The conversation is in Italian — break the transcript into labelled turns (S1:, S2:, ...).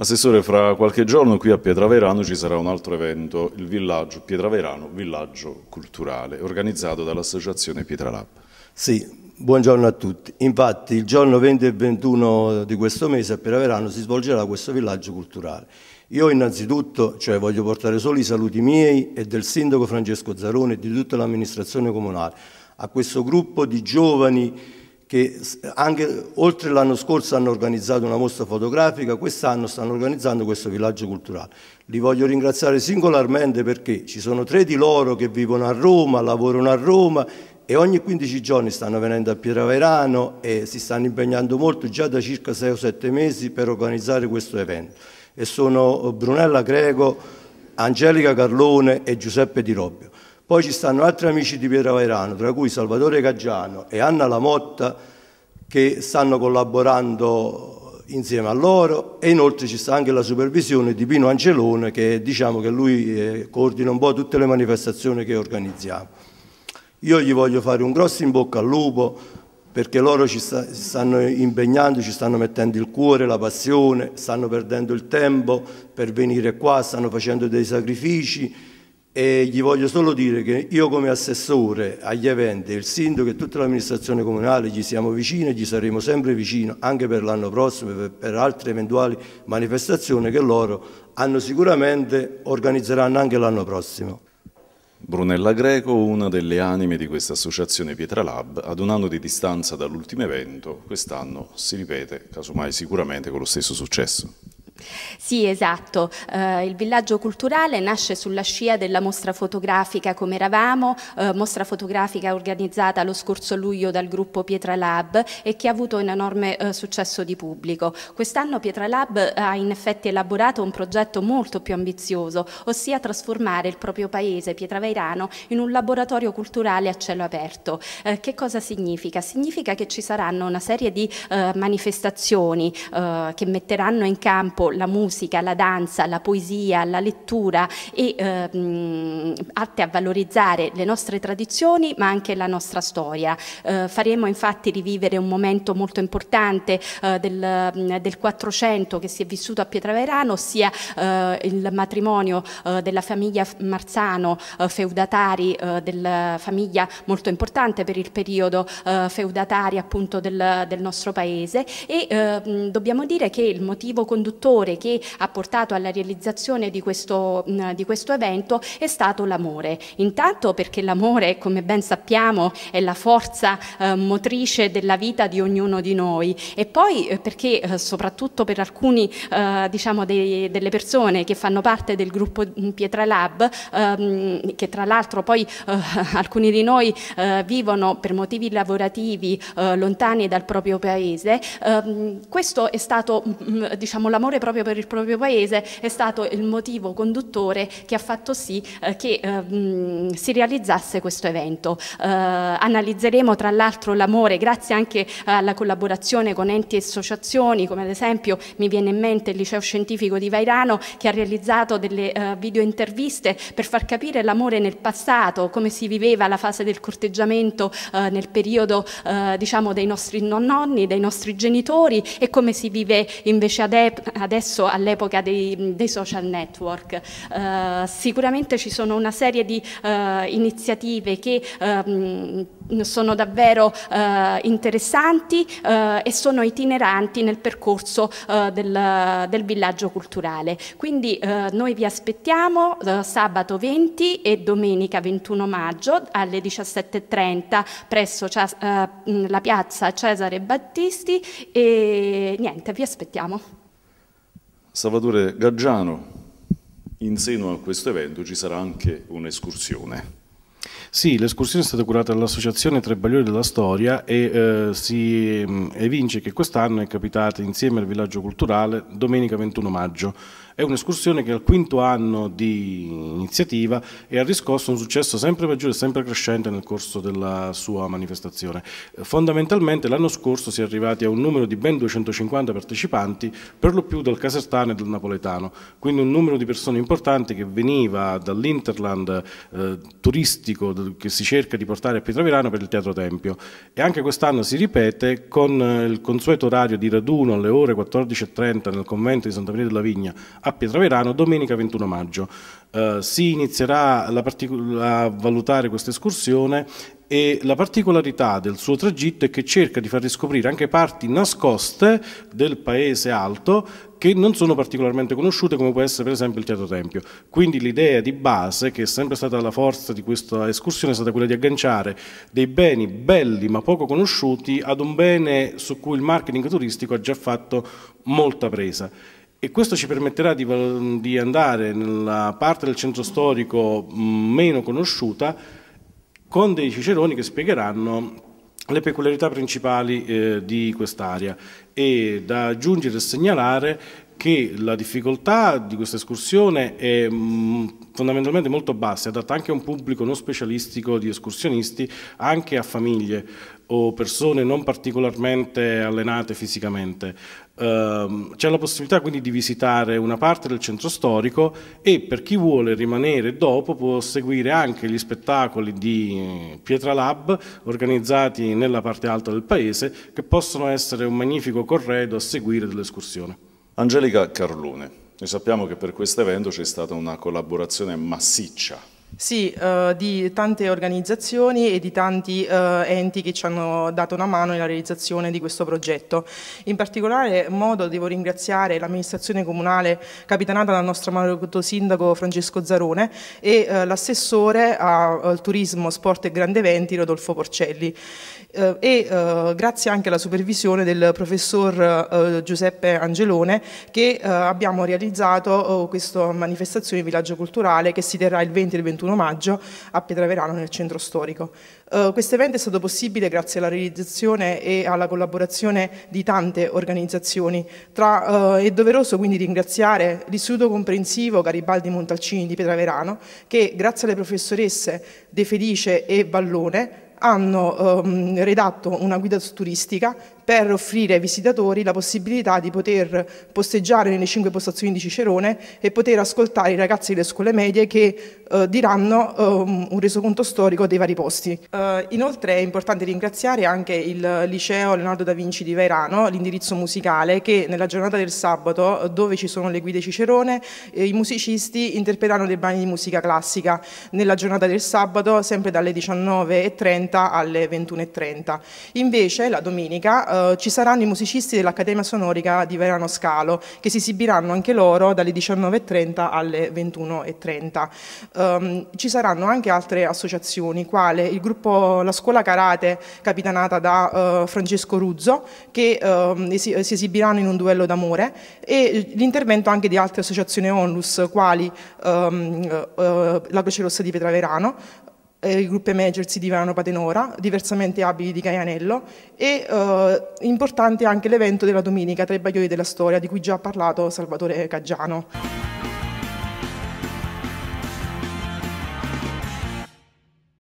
S1: Assessore, fra qualche giorno qui a Pietraverano ci sarà un altro evento, il villaggio Pietraverano, villaggio culturale, organizzato dall'associazione Pietralab. Sì,
S2: buongiorno a tutti. Infatti il giorno 20 e 21 di questo mese a Pietraverano si svolgerà questo villaggio culturale. Io innanzitutto cioè, voglio portare solo i saluti miei e del sindaco Francesco Zarone e di tutta l'amministrazione comunale a questo gruppo di giovani che anche oltre l'anno scorso hanno organizzato una mostra fotografica, quest'anno stanno organizzando questo villaggio culturale. Li voglio ringraziare singolarmente perché ci sono tre di loro che vivono a Roma, lavorano a Roma e ogni 15 giorni stanno venendo a Pieraverano e si stanno impegnando molto già da circa 6 o 7 mesi per organizzare questo evento. E sono Brunella Greco, Angelica Carlone e Giuseppe Di Robbio. Poi ci stanno altri amici di Pietro Vairano, tra cui Salvatore Caggiano e Anna Lamotta, che stanno collaborando insieme a loro e inoltre ci sta anche la supervisione di Pino Angelone che diciamo che lui eh, coordina un po' tutte le manifestazioni che organizziamo. Io gli voglio fare un grosso in bocca al lupo perché loro ci sta, si stanno impegnando, ci stanno mettendo il cuore, la passione, stanno perdendo il tempo per venire qua, stanno facendo dei sacrifici e gli voglio solo dire che io come assessore agli eventi, il sindaco e tutta l'amministrazione comunale gli siamo vicini e gli saremo sempre vicini anche per l'anno prossimo e per, altre eventuali manifestazioni che loro hanno sicuramente organizzeranno anche l'anno prossimo.
S1: Brunella Greco, una delle anime di questa associazione Pietralab, ad un anno di distanza dall'ultimo evento, quest'anno si ripete, casomai sicuramente con lo stesso successo.
S3: Sì, esatto. Eh, il villaggio culturale nasce sulla scia della mostra fotografica come eravamo, eh, mostra fotografica organizzata lo scorso luglio dal gruppo Pietra Lab e che ha avuto un enorme eh, successo di pubblico. Quest'anno Pietra Lab eh, ha in effetti elaborato un progetto molto più ambizioso, ossia trasformare il proprio paese, Pietraveirano, in un laboratorio culturale a cielo aperto. Eh, che cosa significa? Significa che ci saranno una serie di eh, manifestazioni che metteranno in campo la musica, la danza, la poesia, la lettura e ehm, atte a valorizzare le nostre tradizioni ma anche la nostra storia. Eh, faremo infatti rivivere un momento molto importante eh, del, mm, Quattrocento che si è vissuto a Pietraverano, ossia eh, il matrimonio eh, della famiglia Marzano, eh, feudatari eh, della famiglia molto importante per il periodo feudatari appunto del, del nostro paese e ehm, dobbiamo dire che il motivo conduttore fattore che ha portato alla realizzazione di questo, mm, di questo evento è stato l'amore. Intanto perché l'amore, come ben sappiamo, è la forza eh, motrice della vita di ognuno di noi e poi eh, perché eh, soprattutto per alcuni eh, diciamo dei, delle persone che fanno parte del gruppo mm, Pietra Lab, ehm, che tra l'altro poi eh, alcuni di noi vivono per motivi lavorativi lontani dal proprio paese, ehm, questo è stato mm, diciamo l'amore proprio proprio per il proprio paese è stato il motivo conduttore che ha fatto sì eh, che eh, si realizzasse questo evento. Eh, analizzeremo tra l'altro l'amore grazie anche eh, alla collaborazione con enti e associazioni come ad esempio mi viene in mente il liceo scientifico di Vairano che ha realizzato delle eh, video interviste per far capire l'amore nel passato, come si viveva la fase del corteggiamento nel periodo diciamo dei nostri nonni, dei nostri genitori e come si vive invece ad, adesso all'epoca dei, dei, social network. Eh, sicuramente ci sono una serie di eh, iniziative che ehm, sono davvero eh, interessanti eh, e sono itineranti nel percorso eh, del, del, villaggio culturale. Quindi eh, noi vi aspettiamo sabato 20 e domenica 21 maggio alle 17.30 presso la piazza Cesare Battisti e niente, vi aspettiamo.
S1: Salvatore Gaggiano, in seno a questo evento ci sarà anche un'escursione. Sì, l'escursione è stata curata dall'Associazione Tre Trebaglioli della Storia e eh, si mm, evince che quest'anno è capitata insieme al Villaggio Culturale domenica 21 maggio è un'escursione che al quinto anno di iniziativa e ha riscosso un successo sempre maggiore e sempre crescente nel corso della sua manifestazione. Fondamentalmente l'anno scorso si è arrivati a un numero di ben 250 partecipanti, per lo più dal Casertano e dal Napoletano, quindi un numero di persone importanti che veniva dall'interland eh, turistico che si cerca di portare a Pietravirano per il Teatro Tempio e anche quest'anno si ripete con eh, il consueto orario di raduno alle ore 14.30 nel convento di Santa Maria della Vigna a a Pietraverano domenica 21 maggio. Uh, si inizierà a valutare questa escursione e la particolarità del suo tragitto è che cerca di far riscoprire anche parti nascoste del paese alto che non sono particolarmente conosciute come può essere per esempio il Teatro Tempio. Quindi l'idea di base, che è sempre stata la forza di questa escursione, è stata quella di agganciare dei beni belli ma poco conosciuti ad un bene su cui il marketing turistico ha già fatto molta presa e questo ci permetterà di, di, andare nella parte del centro storico mm, meno conosciuta con dei ciceroni che spiegheranno le peculiarità principali eh, di quest'area e da aggiungere e segnalare che la difficoltà di questa escursione è mm, fondamentalmente molto bassa, è adatta anche a un pubblico non specialistico di escursionisti, anche a famiglie o persone non particolarmente allenate fisicamente. Ehm, c'è la possibilità quindi di visitare una parte del centro storico e per chi vuole rimanere dopo può seguire anche gli spettacoli di Pietra Lab organizzati nella parte alta del paese che possono essere un magnifico corredo a seguire dell'escursione. Angelica Carlone, noi sappiamo che per questo evento c'è stata una collaborazione massiccia
S4: sì, eh, di tante organizzazioni e di tanti eh, enti che ci hanno dato una mano nella realizzazione di questo progetto. In particolare modo devo ringraziare l'amministrazione comunale capitanata dal nostro amato sindaco Francesco Zarone e eh, l'assessore al turismo, sport e grande eventi Rodolfo Porcelli. Eh, e eh, grazie anche alla supervisione del professor eh, Giuseppe Angelone che abbiamo realizzato oh, questa manifestazione di Villaggio Culturale che si terrà il 20 e il 21 31 maggio a Pietraverano nel centro storico. Uh, questo evento è stato possibile grazie alla realizzazione e alla collaborazione di tante organizzazioni. Tra, uh, è doveroso quindi ringraziare l'Istituto Comprensivo Garibaldi Montalcini di Pietraverano che grazie alle professoresse De Felice e Vallone hanno um, redatto una guida turistica per offrire ai visitatori la possibilità di poter posteggiare nelle cinque postazioni di Cicerone e poter ascoltare i ragazzi delle scuole medie che eh, diranno eh, un resoconto storico dei vari posti. Eh, inoltre è importante ringraziare anche il liceo Leonardo da Vinci di Vairano, l'indirizzo musicale, che nella giornata del sabato, dove ci sono le guide Cicerone, eh, i musicisti interpreteranno dei brani di musica classica. Nella giornata del sabato, sempre dalle 19.30 alle 21.30. Invece la domenica eh, eh, ci saranno i musicisti dell'Accademia Sonorica di Verano Scalo che si esibiranno anche loro dalle 19.30 alle 21.30. Um, ehm, ci saranno anche altre associazioni, quale il gruppo La Scuola Karate capitanata da uh, Francesco Ruzzo che uh, si esibiranno in un duello d'amore e l'intervento anche di altre associazioni onlus quali um, uh, la Croce Rossa di Pietraverano, eh, il gruppo Major di divano Patenora, diversamente abili di Caianello, e eh, importante anche l'evento della domenica tra i baglioni della storia, di cui già ha parlato Salvatore Caggiano.